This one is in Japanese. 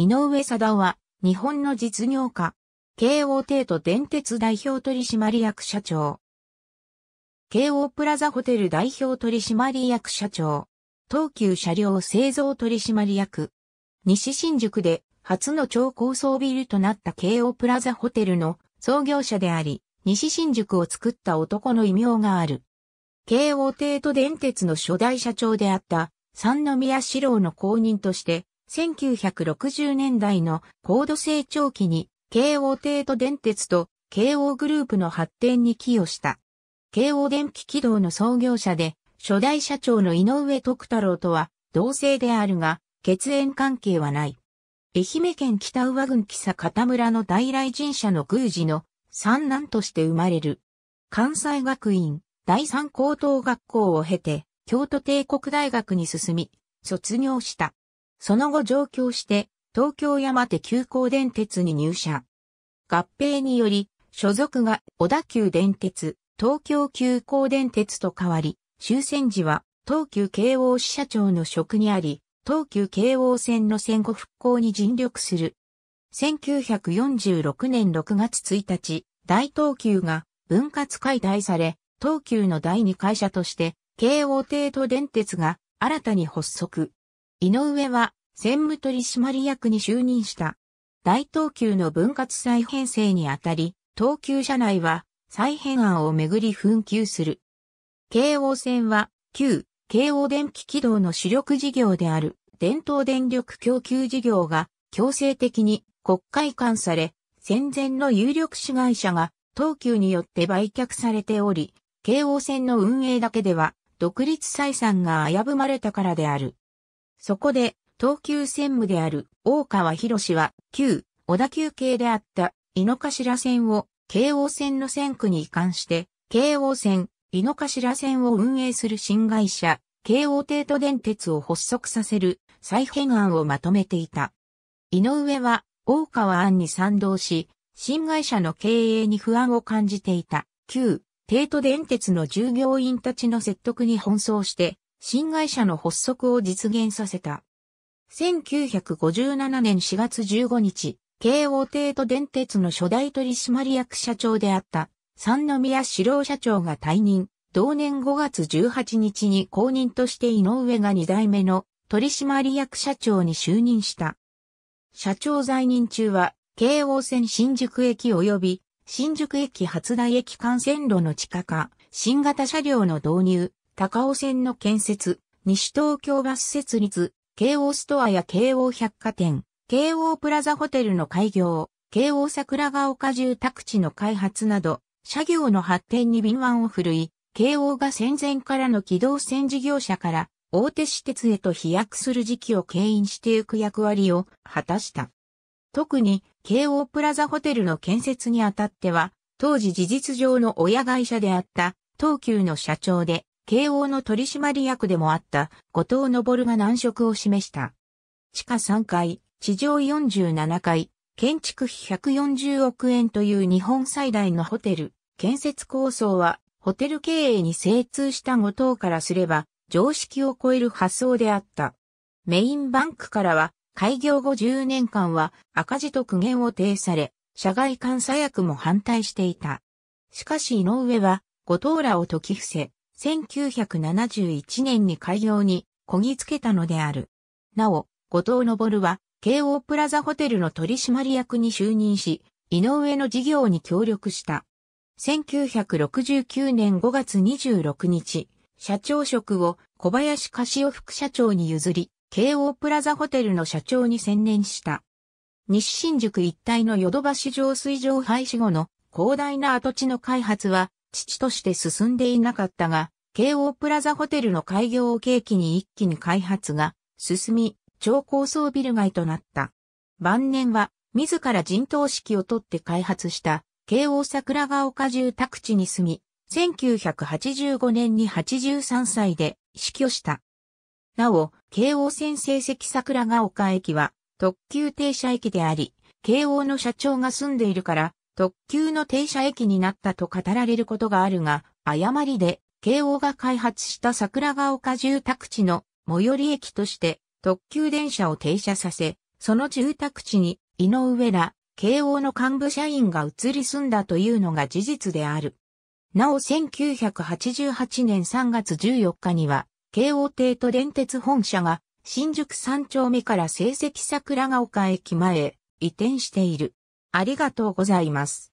井上貞夫は、日本の実業家、京王帝都電鉄代表取締役社長。京王プラザホテル代表取締役社長。東急車両製造取締役。西新宿で初の超高層ビルとなった京王プラザホテルの創業者であり、西新宿を作った男の異名がある。京王帝都電鉄の初代社長であった、三宮四郎の後任として、1960年代の高度成長期に、京王帝都電鉄と京王グループの発展に寄与した。京王電気軌道の創業者で、初代社長の井上徳太郎とは同姓であるが、血縁関係はない。愛媛県北宇和郡木佐片村の大来神社の宮司の三男として生まれる。関西学院第三高等学校を経て、京都帝国大学に進み、卒業した。その後上京して、東京山手急行電鉄に入社。合併により、所属が小田急電鉄、東京急行電鉄と変わり、終戦時は東急京王支社長の職にあり、東急京王線の戦後復興に尽力する。1946年6月1日、大東急が分割解体され、東急の第二会社として、京王帝都電鉄が新たに発足。井上は専務取締役に就任した。大東急の分割再編成にあたり、東急社内は再編案をめぐり紛糾する。京王線は旧京王電気軌道の主力事業である伝統電力供給事業が強制的に国会間され、戦前の有力市会社が東急によって売却されており、京王線の運営だけでは独立採算が危ぶまれたからである。そこで、東急専務である大川博は、旧小田急系であった井の頭線を京王線の線区に移管して、京王線、井の頭線を運営する新会社、京王帝都電鉄を発足させる再編案をまとめていた。井上は大川案に賛同し、新会社の経営に不安を感じていた。旧、帝都電鉄の従業員たちの説得に奔走して、新会社の発足を実現させた。1957年4月15日、京王帝都電鉄の初代取締役社長であった、三宮志郎社長が退任、同年5月18日に後任として井上が2代目の取締役社長に就任した。社長在任中は、京王線新宿駅及び新宿駅発大駅間線路の地下化、新型車両の導入、高尾線の建設、西東京バス設立、京王ストアや京王百貨店、京王プラザホテルの開業、京王桜ヶ丘住宅地の開発など、社業の発展に敏腕を振るい、京王が戦前からの機動船事業者から大手私鉄へと飛躍する時期を牽引していく役割を果たした。特に京王プラザホテルの建設にあたっては、当時事実上の親会社であった東急の社長で慶応の取締役でもあった後藤昇が難色を示した。地下3階、地上47階、建築費140億円という日本最大のホテル、建設構想は、ホテル経営に精通した後藤からすれば、常識を超える発想であった。メインバンクからは、開業後10年間は赤字と苦言を呈され、社外監査役も反対していた。しかし井上は、後藤らを解き伏せ、1971年に開業にこぎつけたのである。なお、後藤昇は、京王プラザホテルの取締役に就任し、井上の事業に協力した。1969年5月26日、社長職を小林柏夫副社長に譲り、京王プラザホテルの社長に専念した。西新宿一帯のヨドバシ上水上廃止後の広大な跡地の開発は父として進んでいなかったが、京王プラザホテルの開業を契機に一気に開発が進み、超高層ビル街となった。晩年は、自ら陣頭指揮をとって開発した、京王桜ヶ丘住宅地に住み、1985年に83歳で死去した。なお、京王線成績桜ヶ丘駅は、特急停車駅であり、京王の社長が住んでいるから、特急の停車駅になったと語られることがあるが、誤りで、慶応が開発した桜ヶ丘住宅地の最寄り駅として特急電車を停車させ、その住宅地に井上ら慶応の幹部社員が移り住んだというのが事実である。なお1988年3月14日には、京王帝都電鉄本社が新宿三丁目から成績桜ヶ丘駅前へ移転している。ありがとうございます。